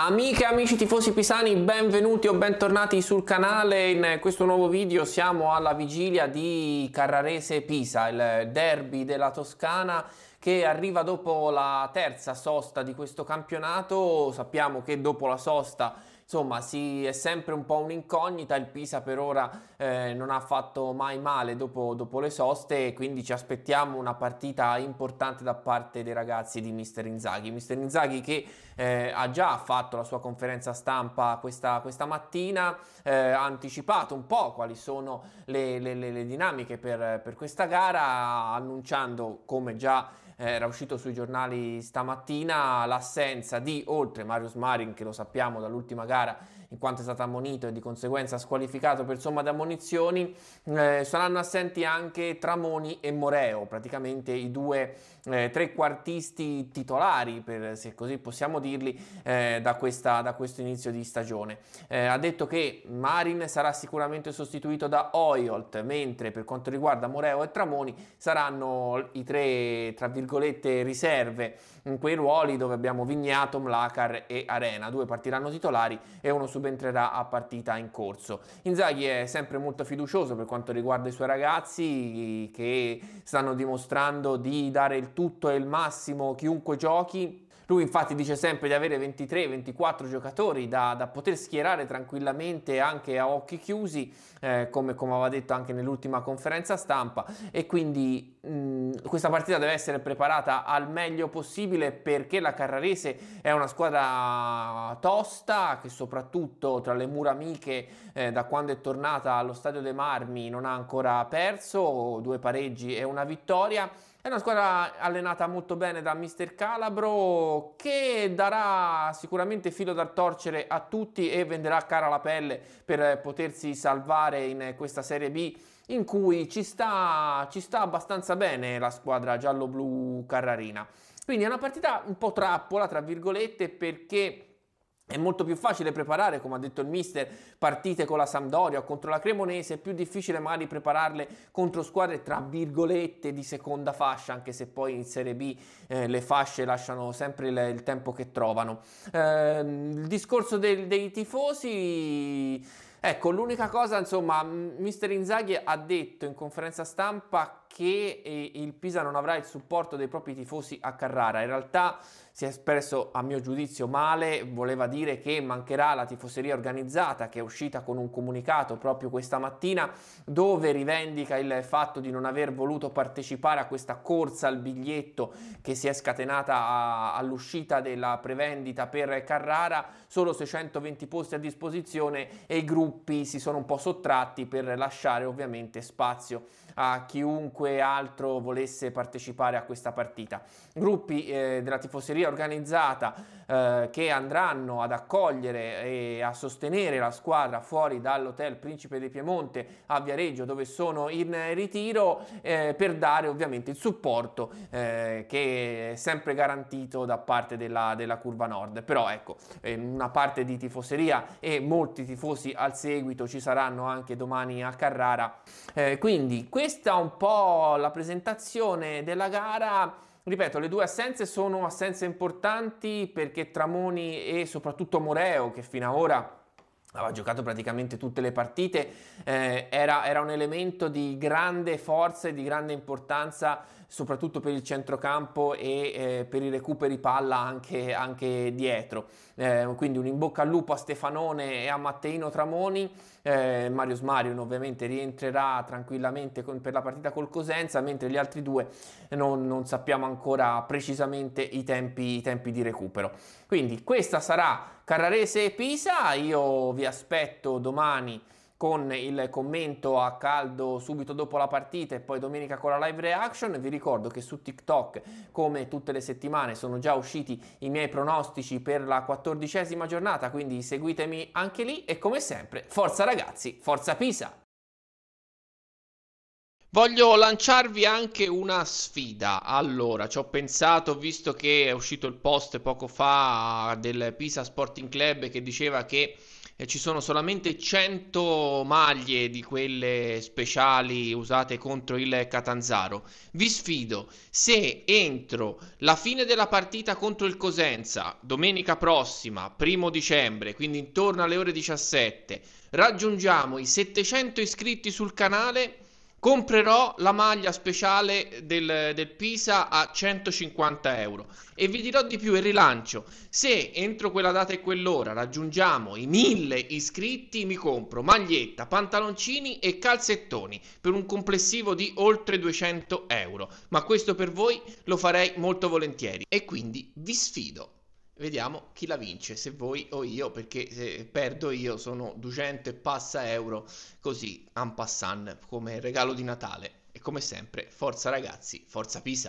Amiche e amici tifosi pisani, benvenuti o bentornati sul canale. In questo nuovo video siamo alla vigilia di Carrarese-Pisa, il derby della Toscana che arriva dopo la terza sosta di questo campionato. Sappiamo che dopo la sosta Insomma, si è sempre un po' un'incognita. Il Pisa per ora eh, non ha fatto mai male dopo, dopo le soste, e quindi ci aspettiamo una partita importante da parte dei ragazzi di Mister Inzaghi. Mister Inzaghi che eh, ha già fatto la sua conferenza stampa questa, questa mattina, eh, ha anticipato un po' quali sono le, le, le, le dinamiche per, per questa gara, annunciando come già era uscito sui giornali stamattina l'assenza di, oltre Marius Marin che lo sappiamo dall'ultima gara in quanto è stato ammonito e di conseguenza squalificato per somma di ammonizioni, eh, saranno assenti anche Tramoni e Moreo, praticamente i due eh, trequartisti titolari, per, se così possiamo dirli, eh, da, questa, da, questo inizio di stagione. Eh, ha detto che Marin sarà sicuramente sostituito da Oyolt, mentre per quanto riguarda Moreo e Tramoni saranno i tre, tra virgolette, riserve in quei ruoli dove abbiamo Vignato, Mlacar e Arena. Due partiranno titolari e uno su subentrerà a partita in corso. Inzaghi è sempre molto fiducioso per quanto riguarda i suoi ragazzi che stanno dimostrando di dare il tutto e il massimo chiunque giochi lui infatti dice sempre di avere 23-24 giocatori da, da, poter schierare tranquillamente anche a occhi chiusi, eh, come, come, aveva detto anche nell'ultima conferenza stampa e quindi mh, mm, questa partita deve essere preparata al meglio possibile perché la Carrarese è una squadra tosta che soprattutto tra le mura amiche eh, da quando è tornata allo Stadio dei Marmi non ha ancora perso, due pareggi e una vittoria è una squadra allenata molto bene da Mister Calabro che darà sicuramente filo da torcere a tutti e venderà cara la pelle per potersi salvare in questa Serie B in cui ci sta, ci sta abbastanza bene la squadra giallo-blu carrarina. Quindi è una partita un po' trappola, tra virgolette, perché è molto più facile preparare, come ha detto il mister, partite con la Sampdoria o contro la Cremonese, è più difficile magari prepararle contro squadre tra virgolette di seconda fascia, anche se poi in Serie B eh, le fasce lasciano sempre le, il tempo che trovano. Eh, il discorso del, dei tifosi Ecco, l'unica cosa, insomma, Mister Inzaghi ha detto in conferenza stampa che eh, il Pisa non avrà il supporto dei propri tifosi a Carrara. In realtà si è espresso, a mio giudizio, male, voleva dire che mancherà la tifoseria organizzata che è uscita con un comunicato proprio questa mattina dove rivendica il fatto di non aver voluto partecipare a questa corsa al biglietto che si è scatenata a, all'uscita della prevendita per Carrara, solo 620 posti a disposizione e i gruppi gruppi si sono un po' sottratti per lasciare ovviamente spazio a chiunque altro volesse partecipare a questa partita. Gruppi eh, della tifoseria organizzata eh, che andranno ad accogliere e a sostenere la squadra fuori dall'hotel Principe di Piemonte a Viareggio dove sono in ritiro eh, per dare ovviamente il supporto eh, che è sempre garantito da parte della, della curva nord. Però ecco, eh, una parte di tifoseria e molti tifosi al seguito ci saranno anche domani a Carrara. Eh, quindi questa è un po' la presentazione della gara. Ripeto, le due assenze sono assenze importanti perché Tramoni e soprattutto Moreo, che fino ad ora aveva giocato praticamente tutte le partite, eh, era, era, un elemento di grande forza e di grande importanza soprattutto per il centrocampo e eh, per i recuperi palla anche, anche dietro. Eh, quindi un in bocca al lupo a Stefanone e a Matteino Tramoni, eh, Mario Smarion ovviamente rientrerà tranquillamente con, per la partita col Cosenza, mentre gli altri due non, non sappiamo ancora precisamente i tempi, i tempi di recupero. Quindi questa sarà Carrarese e Pisa, io vi aspetto domani con il commento a caldo subito dopo la partita e poi domenica con la live reaction. Vi ricordo che su TikTok, come tutte le settimane, sono già usciti i miei pronostici per la quattordicesima giornata, quindi seguitemi anche lì e come sempre, forza ragazzi, forza Pisa! Voglio lanciarvi anche una sfida. Allora, ci ho pensato, visto che è uscito il post poco fa del Pisa Sporting Club che diceva che eh, ci sono solamente 100 maglie di quelle speciali usate contro il Catanzaro. Vi sfido, se entro la fine della partita contro il Cosenza, domenica prossima, primo dicembre, quindi intorno alle ore 17, raggiungiamo i 700 iscritti sul canale Comprerò la maglia speciale del, del, Pisa a 150 euro e vi dirò di più e rilancio. Se entro quella data e quell'ora raggiungiamo i 1000 iscritti, mi compro maglietta, pantaloncini e calzettoni per un complessivo di oltre 200 euro. Ma questo per voi lo farei molto volentieri e quindi vi sfido vediamo chi la vince, se voi o io, perché se perdo io sono 200 e passa euro, così un passant, come regalo di Natale. E come sempre, forza ragazzi, forza Pisa!